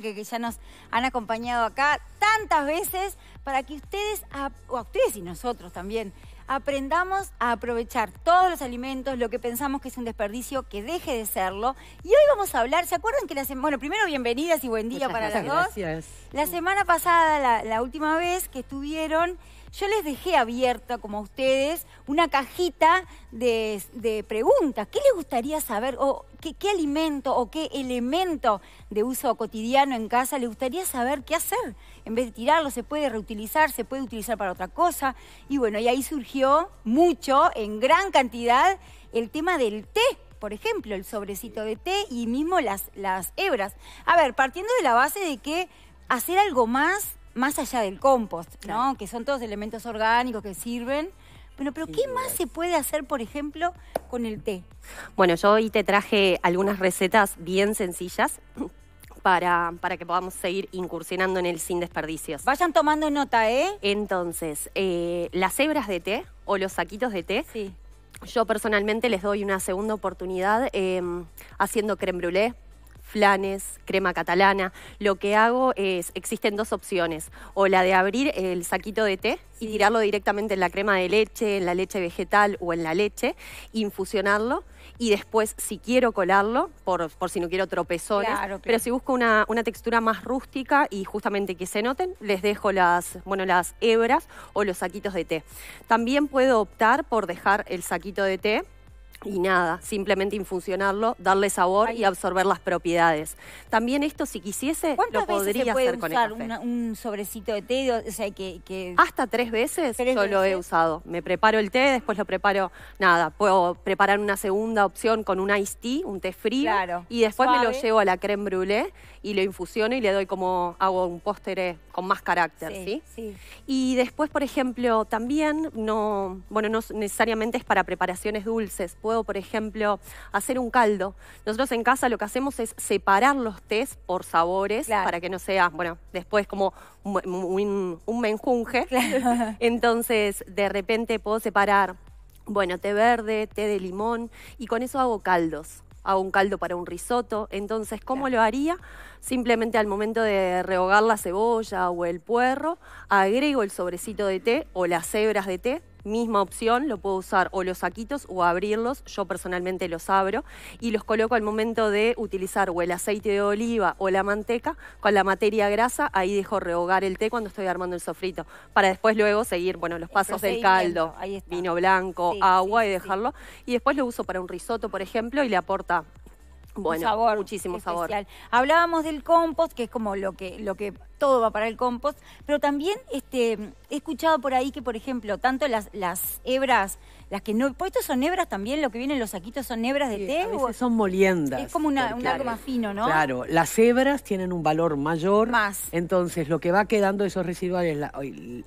que, ya nos han acompañado acá tantas veces, para que ustedes, o ustedes y nosotros también, aprendamos a aprovechar todos los alimentos, lo que pensamos que es un desperdicio, que deje de serlo. Y hoy vamos a hablar, ¿se acuerdan que la semana, bueno, primero bienvenidas y buen día para las dos? La semana pasada, la última vez que estuvieron yo les dejé abierta, como a ustedes, una cajita de, preguntas. ¿Qué les gustaría saber? ¿O qué, alimento o qué elemento de uso cotidiano en casa les gustaría saber qué hacer? En vez de tirarlo, se puede reutilizar, se puede utilizar para otra cosa. Y bueno, y ahí surgió mucho, en gran cantidad, el tema del té por ejemplo, el sobrecito de té y mismo las, las hebras. A ver, partiendo de la base de que hacer algo más más allá del compost, ¿no? Que son todos elementos orgánicos que sirven. Bueno, pero ¿qué más se puede hacer, por ejemplo, con el té? Bueno, yo hoy te traje algunas recetas bien sencillas para, para que podamos seguir incursionando en el sin desperdicios. Vayan tomando nota, ¿eh? Entonces, eh, las hebras de té o los saquitos de té. Yo personalmente les doy una segunda oportunidad em, haciendo creme brûlée, flanes, crema catalana. Lo que hago es, existen dos opciones, o la de abrir el saquito de té y tirarlo directamente en la crema de leche, en la leche vegetal o en la leche, infusionarlo y después si quiero colarlo, por, si no quiero tropezones, pero si busco una, una, textura más rústica y justamente que se noten, les dejo las, bueno, las hebras o los saquitos de té. También puedo optar por dejar el saquito de té y nada, simplemente infusionarlo, darle sabor y absorber las propiedades. También esto, si quisiese, lo podría hacer con un sobrecito de té, o sea, que, hasta tres veces yo lo he usado. Me preparo el té, después lo preparo, nada, puedo preparar una segunda opción con un iced tea, un té frío, y después me lo llevo a la creme brûlée y lo infusiono y le doy como hago un póster con más carácter, sí, Y después, por ejemplo, también no, bueno, no necesariamente es para preparaciones dulces puedo, por ejemplo, hacer un caldo. Nosotros en casa lo que hacemos es separar los tés por sabores para que no sea, bueno, después como un, menjunje. Entonces, de repente puedo separar, bueno, té verde, té de limón y con eso hago caldos hago un caldo para un risotto. Entonces, ¿cómo lo haría? Simplemente al momento de rehogar la cebolla o el puerro, agrego el sobrecito de té o las hebras de té, misma opción, lo puedo usar o los saquitos o abrirlos, yo personalmente los abro y los coloco al momento de utilizar o el aceite de oliva o la manteca con la materia grasa, ahí dejo rehogar el té cuando estoy armando el sofrito, para después luego seguir, bueno, los pasos del caldo, vino blanco, agua y dejarlo y después lo uso para un risotto, por ejemplo, y le aporta bueno, sabor muchísimo sabor. Hablábamos del compost, que es como lo que lo que todo va para el compost, pero también este, he escuchado por ahí que, por ejemplo, tanto las, las hebras, las que no, pues estos son hebras también, lo que vienen los saquitos son hebras de té. son moliendas. Es como una, un algo más fino, ¿no? Claro, las hebras tienen un valor mayor. Más. Entonces, lo que va quedando de esos residuales,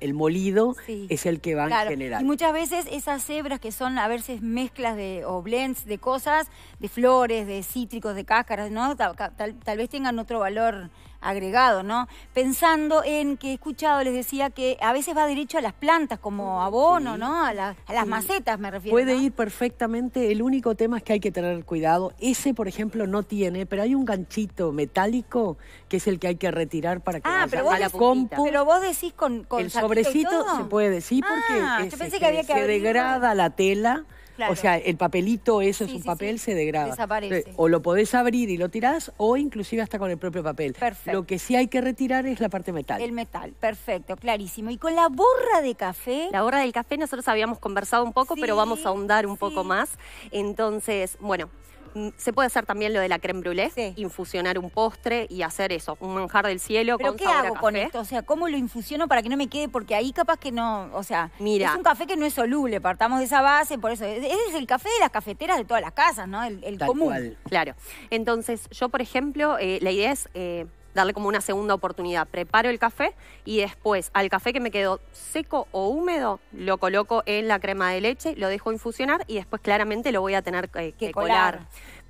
el, molido, es el que va a generar. Y muchas veces esas hebras que son a veces mezclas de, o blends de cosas, de flores, de cítricos, de cáscaras, ¿no? tal vez tengan otro valor agregado, ¿no? Pensando en que he escuchado, les decía que a veces va derecho a las plantas como mm, abono, ¿no? A, las mm. macetas me refiero. Puede ir perfectamente, el único tema es que hay que tener cuidado. Ese, por ejemplo, no tiene, pero hay un ganchito metálico que es el que hay que retirar para que ah, vaya pero a la compu. Pero vos decís con, con el sobrecito se puede, sí, porque ah, se degrada la tela o sea, el papelito, eso es un papel, se degrada. Desaparece. O lo podés abrir y lo tirás, o inclusive hasta con el propio papel. Perfecto. Lo que sí hay que retirar es la parte metal. El metal, perfecto, clarísimo. Y con la borra de café. La borra del café nosotros habíamos conversado un poco, pero vamos a ahondar un poco más. Entonces, bueno, Mm, se puede hacer también lo de la creme brûlée, infusionar un postre y hacer eso, un manjar del cielo con qué sabor hago a café? con esto? O sea, ¿cómo lo infusiono para que no me quede? Porque ahí capaz que no, o sea, Mira, es un café que no es soluble, partamos de esa base, por eso, ese es el café de las cafeteras de todas las casas, ¿no? El, común. Claro. Entonces, yo, por ejemplo, eh, la idea es... Eh, darle como una segunda oportunidad. Preparo el café y después al café que me quedó seco o húmedo lo coloco en la crema de leche, lo dejo infusionar y después claramente lo voy a tener que, colar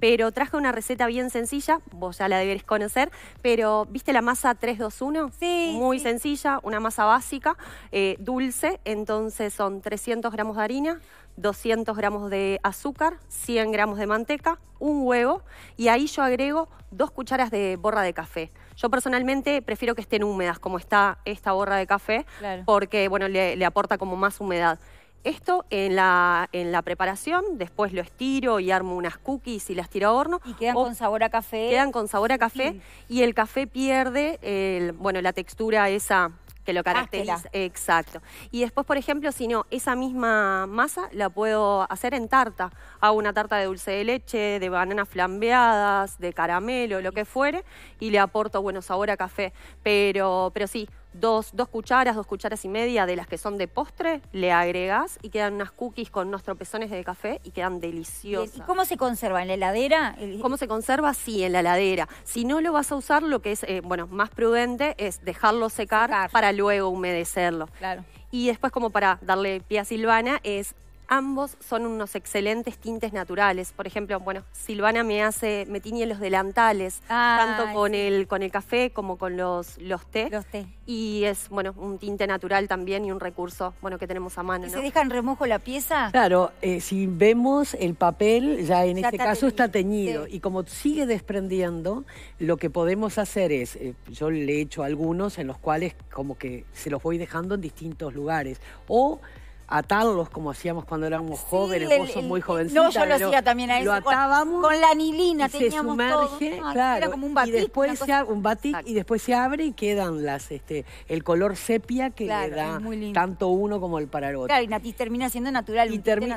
pero traje una receta bien sencilla, vos ya la deberéis conocer, pero ¿viste la masa 321? Sí. Muy sencilla, una masa básica, eh, dulce, entonces son 300 gramos de harina, 200 gramos de azúcar, 100 gramos de manteca, un huevo y ahí yo agrego dos cucharas de borra de café. Yo personalmente prefiero que estén húmedas como está esta borra de café porque bueno, le, le aporta como más humedad. Esto en la, en la preparación, después lo estiro y armo unas cookies y las tiro a horno. Y quedan con sabor a café. Quedan con sabor a café y el café pierde, el, bueno, la textura esa que lo caracteriza. Exacto. Y después, por ejemplo, si no, esa misma masa la puedo hacer en tarta. Hago una tarta de dulce de leche, de bananas flambeadas, de caramelo, lo que fuere, y le aporto, bueno, sabor a café. Pero, pero sí, dos, cucharas, dos cucharas y media de las que son de postre, le agregas y quedan unas cookies con unos tropezones de café y quedan deliciosas. ¿Y cómo se conserva? ¿En la heladera? ¿Cómo se conserva? Sí, en la heladera. Si no lo vas a usar, lo que es eh, bueno más prudente es dejarlo secar, secar. para luego humedecerlo. Claro. Y después, como para darle pie a Silvana, es Ambos son unos excelentes tintes naturales. Por ejemplo, bueno, Silvana me hace, me tiñe los delantales, tanto con, el, con el café como con los, los té. Los té. Y es, bueno, un tinte natural también y un recurso, bueno, que tenemos a mano. ¿Y se deja en remojo la pieza? Claro, eh, si vemos el papel, ya en este caso está teñido. Y como sigue desprendiendo, lo que podemos hacer es, eh, yo le he hecho algunos en los cuales como que se los voy dejando en distintos lugares. O atarlos como hacíamos cuando éramos jóvenes, vos sos muy jovencita. No, yo lo hacía también a eso. Lo atábamos. Con, la anilina teníamos se sumerge, ah, claro. Era como un batik. Y después se abre, un batik y después se abre y quedan las, este, el color sepia que le da tanto uno como el para el otro. Claro, y termina siendo natural.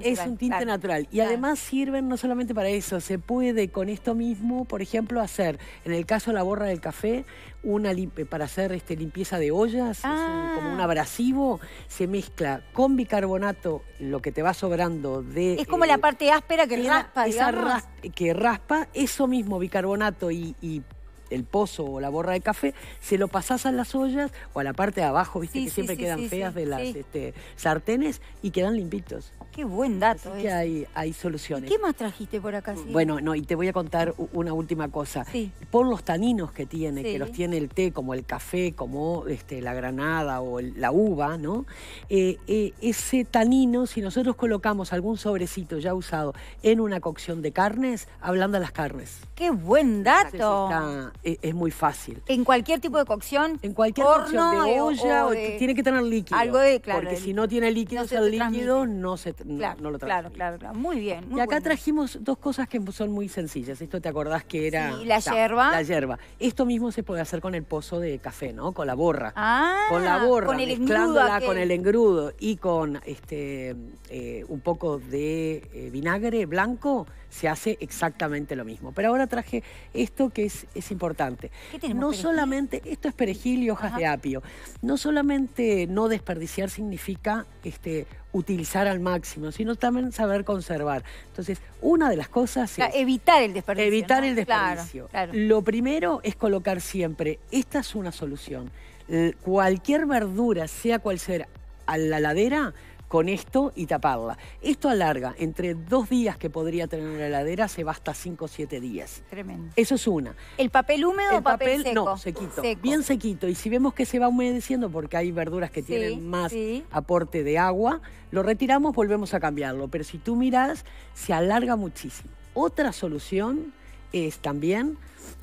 es un tinte natural. Y además sirven no solamente para eso, se puede con esto mismo, por ejemplo, hacer, en el caso de la borra del café, una para hacer este, limpieza de ollas, como un ah. abrasivo, se mezcla con bicarbonato bicarbonato lo que te va sobrando de... Es como la eh, parte áspera que raspa, que raspa, eso mismo, bicarbonato y, y el pozo o la borra de café, se lo pasás a las ollas o a la parte de abajo, viste que siempre quedan feas de las este, sartenes y quedan limpitos. Qué buen dato. que hay, hay soluciones. ¿Qué más trajiste por acá? Bueno, no, y te voy a contar una última cosa. Por los taninos que tiene, que los tiene el té, como el café, como este, la granada o la uva, ¿no? Eh, eh, ese tanino, si nosotros colocamos algún sobrecito ya usado en una cocción de carnes, de las carnes. ¡Qué buen dato! E, es, muy fácil. ¿En cualquier tipo de cocción? En cualquier cocción de olla, o tiene que tener líquido. Algo de, claro. Porque si no tiene líquido, el líquido no, se, lo trae. Claro, claro, claro. Muy bien. y acá trajimos dos cosas que son muy sencillas. Esto te acordás que era... la hierba. La hierba. Esto mismo se puede hacer con el pozo de café, ¿no? Con la borra. Ah, con la borra, con el mezclándola con el engrudo y con este eh, un poco de eh, vinagre blanco, se hace exactamente lo mismo. Pero ahora traje esto que es, es importante no solamente, esto es perejil y hojas de apio. No solamente no desperdiciar significa este, utilizar al máximo, sino también saber conservar. Entonces, una de las cosas es... evitar el desperdicio. Evitar el desperdicio. Lo primero es colocar siempre, esta es una solución. cualquier verdura, sea cual sea, a la ladera con esto y taparla. Esto alarga entre dos días que podría tener una heladera, se va hasta cinco o siete días. Tremendo. Eso es una. ¿El papel húmedo o papel, seco? No, sequito. Bien sequito. Y si vemos que se va humedeciendo porque hay verduras que tienen más aporte de agua, lo retiramos, volvemos a cambiarlo. Pero si tú miras, se alarga muchísimo. Otra solución es también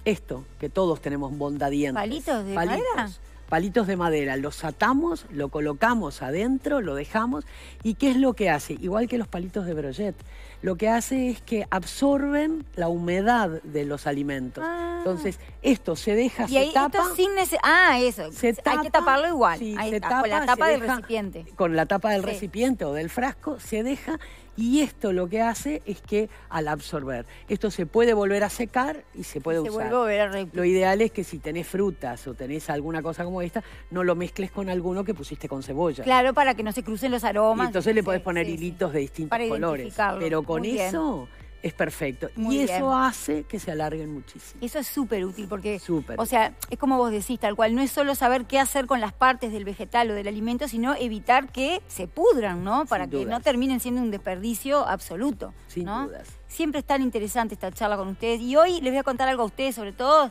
esto, que todos tenemos bondadientes. ¿Palitos de Madera? palitos de madera, los atamos, lo colocamos adentro, lo dejamos y ¿qué es lo que hace? Igual que los palitos de brochet, lo que hace es que absorben la humedad de los alimentos. Ah. Entonces, esto se deja, y Esto sin ah, eso. hay que taparlo igual. Sí, se con la tapa del recipiente. Con la tapa del recipiente o del frasco se deja y esto lo que hace es que al absorber, esto se puede volver a secar y se puede se Vuelve a a lo ideal es que si tenés frutas o tenés alguna cosa como esta, no lo mezcles con alguno que pusiste con cebolla. Claro, para que no se crucen los aromas. Y entonces le podés poner hilitos de distintos colores. Pero con eso es perfecto. y eso hace que se alarguen muchísimo. Eso es súper útil porque, o sea, es como vos decís, tal cual, no es solo saber qué hacer con las partes del vegetal o del alimento, sino evitar que se pudran, ¿no? Para que no terminen siendo un desperdicio absoluto. Sin dudas. Siempre es tan interesante esta charla con ustedes. Y hoy les voy a contar algo a ustedes, sobre todo,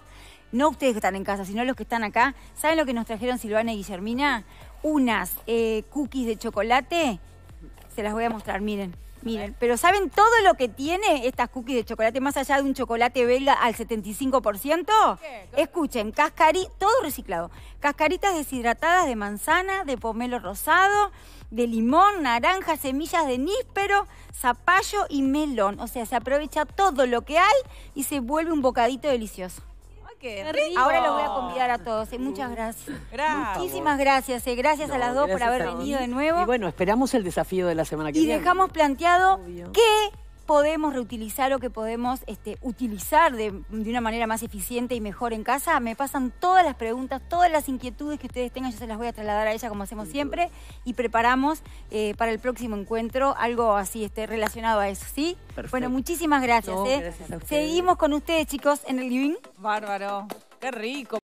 no ustedes que están en casa, sino los que están acá. ¿Saben lo que nos trajeron Silvana y Guillermina? Unas eh, cookies de chocolate. Se las voy a mostrar, miren. Miren, pero ¿saben todo lo que tiene estas cookies de chocolate? Más allá de un chocolate belga al 75%. Escuchen, cascarí, todo reciclado. Cascaritas deshidratadas de manzana, de pomelo rosado, de limón, naranja, semillas de níspero, zapallo y melón. O sea, se aprovecha todo lo que hay y se vuelve un bocadito delicioso. Ahora los voy a convidar a todos. Muchas gracias. Muchísimas gracias. Eh, gracias a las dos por haber venido de nuevo. Y bueno, esperamos el desafío de la semana que viene. Y dejamos planteado que podemos reutilizar o que podemos este, utilizar de, una manera más eficiente y mejor en casa? Me pasan todas las preguntas, todas las inquietudes que ustedes tengan, yo se las voy a trasladar a ella como hacemos siempre y preparamos eh, para el próximo encuentro algo así este, relacionado a eso, ¿sí? Bueno, muchísimas gracias. ¿eh? Seguimos con ustedes, chicos, en el living. Bárbaro, qué rico.